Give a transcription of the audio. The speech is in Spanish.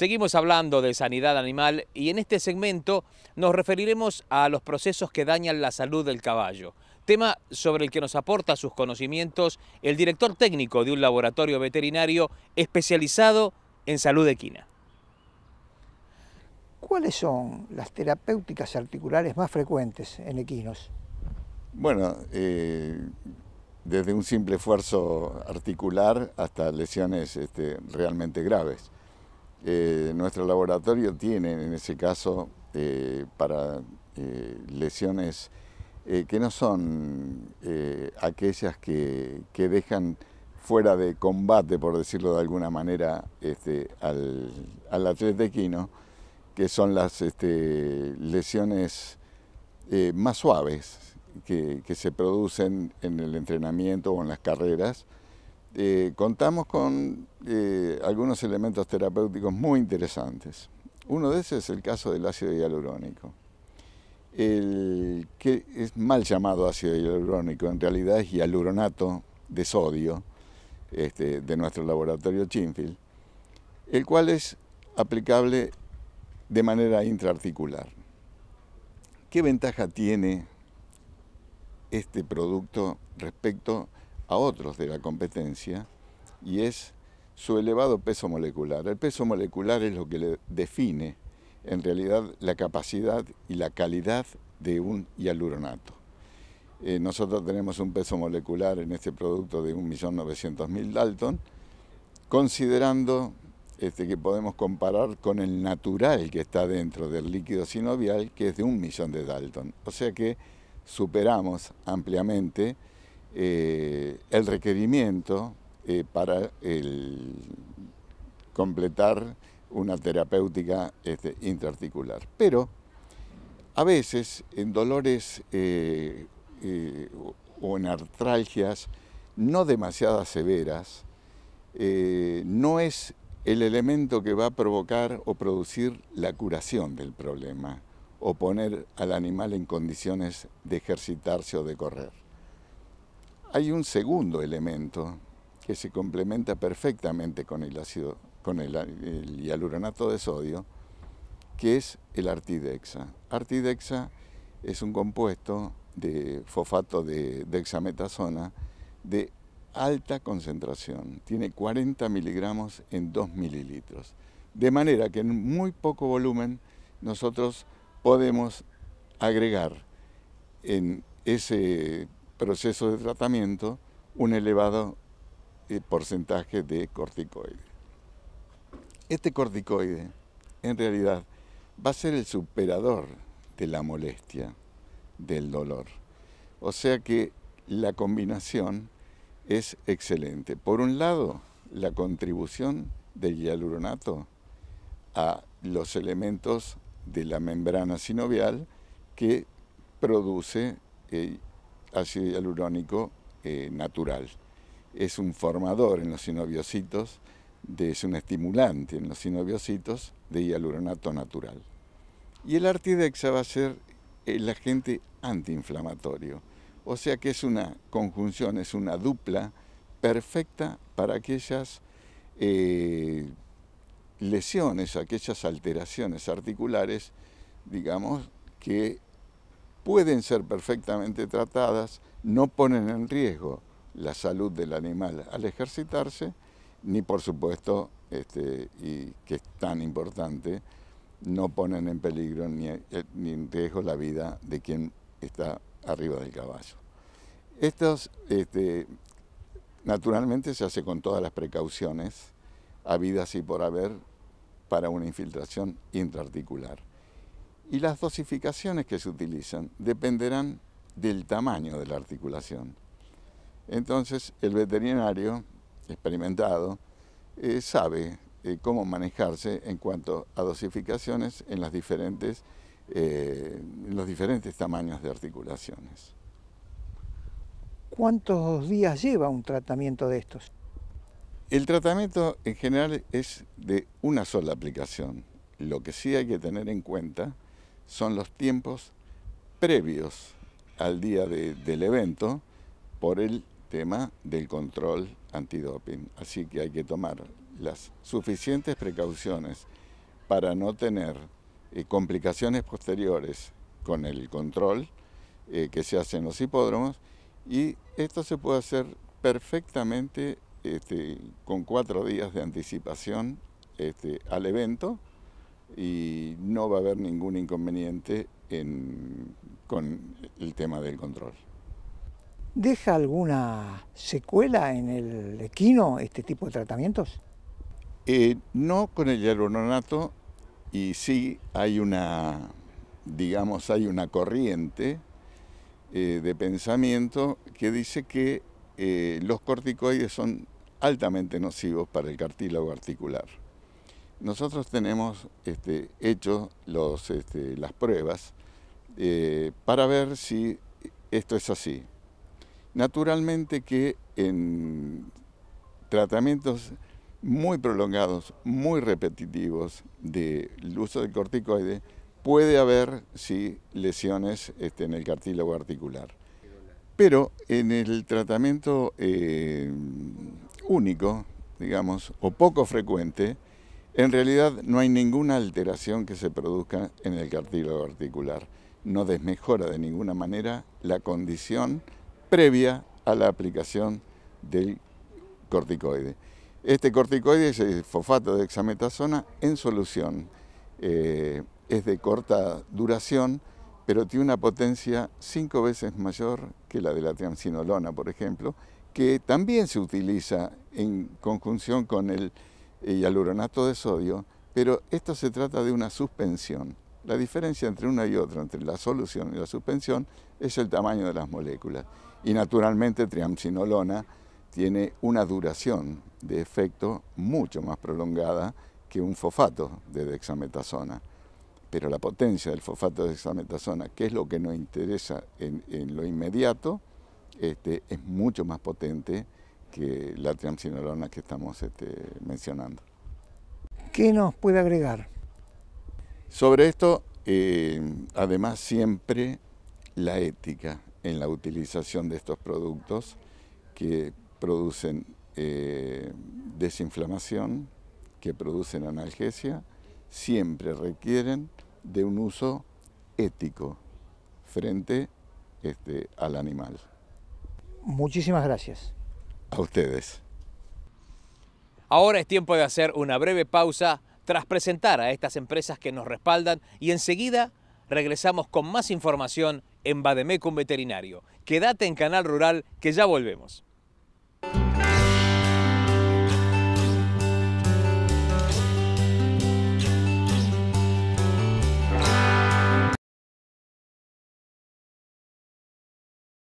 Seguimos hablando de sanidad animal y en este segmento nos referiremos a los procesos que dañan la salud del caballo, tema sobre el que nos aporta sus conocimientos el director técnico de un laboratorio veterinario especializado en salud equina. ¿Cuáles son las terapéuticas articulares más frecuentes en equinos? Bueno, eh, desde un simple esfuerzo articular hasta lesiones este, realmente graves. Eh, nuestro laboratorio tiene, en ese caso, eh, para eh, lesiones que no son aquellas que, dejan fuera de combate, por decirlo de alguna manera, este, al, al atleta equino, que son las este, lesiones más suaves que se producen en el entrenamiento o en las carreras, eh, contamos con eh, algunos elementos terapéuticos muy interesantes. Uno de esos es el caso del ácido hialurónico, el que es mal llamado ácido hialurónico, en realidad es hialuronato de sodio este, de nuestro laboratorio Chinfield, el cual es aplicable de manera intraarticular. ¿Qué ventaja tiene este producto respecto a otros de la competencia y es su elevado peso molecular. El peso molecular es lo que le define en realidad la capacidad y la calidad de un hialuronato. Eh, nosotros tenemos un peso molecular en este producto de 1.900.000 Dalton, considerando este, que podemos comparar con el natural que está dentro del líquido sinovial, que es de un millón de Dalton. O sea que superamos ampliamente eh, el requerimiento eh, para completar una terapéutica este, intraarticular. Pero a veces en dolores eh, o en artralgias no demasiadas severas, no es el elemento que va a provocar o producir la curación del problema o poner al animal en condiciones de ejercitarse o de correr hay un segundo elemento que se complementa perfectamente con el ácido, con hialuronato de sodio, que es el artidexa. Artidexa es un compuesto de fosfato de dexametasona de alta concentración, tiene 40 miligramos en 2 mililitros. De manera que en muy poco volumen nosotros podemos agregar en ese proceso de tratamiento un elevado eh, porcentaje de corticoide. Este corticoide, en realidad, va a ser el superador de la molestia, del dolor. O sea que la combinación es excelente. Por un lado, la contribución del hialuronato a los elementos de la membrana sinovial que produce eh, ácido hialurónico eh, natural. Es un formador en los sinoviocitos, de, es un estimulante en los sinoviocitos de hialuronato natural. Y el Artidexa va a ser el agente antiinflamatorio. O sea que es una conjunción, es una dupla perfecta para aquellas eh, lesiones, aquellas alteraciones articulares, digamos, que pueden ser perfectamente tratadas, no ponen en riesgo la salud del animal al ejercitarse, ni por supuesto, este, y que es tan importante, no ponen en peligro eh, ni, en riesgo la vida de quien está arriba del caballo. Esto este, naturalmente, se hace con todas las precauciones habidas y por haber para una infiltración intraarticular. Y las dosificaciones que se utilizan dependerán del tamaño de la articulación. Entonces, el veterinario experimentado eh, sabe eh, cómo manejarse en cuanto a dosificaciones en, las diferentes, eh, los diferentes tamaños de articulaciones. ¿Cuántos días lleva un tratamiento de estos? El tratamiento en general es de una sola aplicación. Lo que sí hay que tener en cuenta son los tiempos previos al día del evento por el tema del control antidoping. Así que hay que tomar las suficientes precauciones para no tener eh, complicaciones posteriores con el control eh, que se hace en los hipódromos y esto se puede hacer perfectamente este, con cuatro días de anticipación este, al evento y no va a haber ningún inconveniente en, con el tema del control. ¿Deja alguna secuela en el equino este tipo de tratamientos? Eh, no con el yerononato y sí hay una, digamos, hay una corriente eh, de pensamiento que dice que eh, los corticoides son altamente nocivos para el cartílago articular. Nosotros tenemos este, hecho este, las pruebas eh, para ver si esto es así. Naturalmente que en tratamientos muy prolongados, muy repetitivos del uso de corticoide, puede haber sí, lesiones este, en el cartílago articular. Pero en el tratamiento eh, único, digamos, o poco frecuente, en realidad no hay ninguna alteración que se produzca en el cartílago articular. No desmejora de ninguna manera la condición previa a la aplicación del corticoide. Este corticoide es el fosfato de hexametasona en solución. Eh, es de corta duración, pero tiene una potencia cinco veces mayor que la de la triamcinolona, por ejemplo, que también se utiliza en conjunción con el y aluronato de sodio, pero esto se trata de una suspensión. La diferencia entre una y otra, entre la solución y la suspensión, es el tamaño de las moléculas. Y naturalmente triamcinolona tiene una duración de efecto mucho más prolongada que un fosfato de dexametasona. Pero la potencia del fosfato de dexametasona, que es lo que nos interesa en, lo inmediato, este, es mucho más potente que la triamcinolona que estamos este, mencionando. ¿Qué nos puede agregar? Sobre esto, eh, además siempre la ética en la utilización de estos productos que producen eh, desinflamación, que producen analgesia, siempre requieren de un uso ético frente este, al animal. Muchísimas gracias a ustedes. Ahora es tiempo de hacer una breve pausa tras presentar a estas empresas que nos respaldan y enseguida regresamos con más información en Bademecum Veterinario. Quédate en Canal Rural que ya volvemos.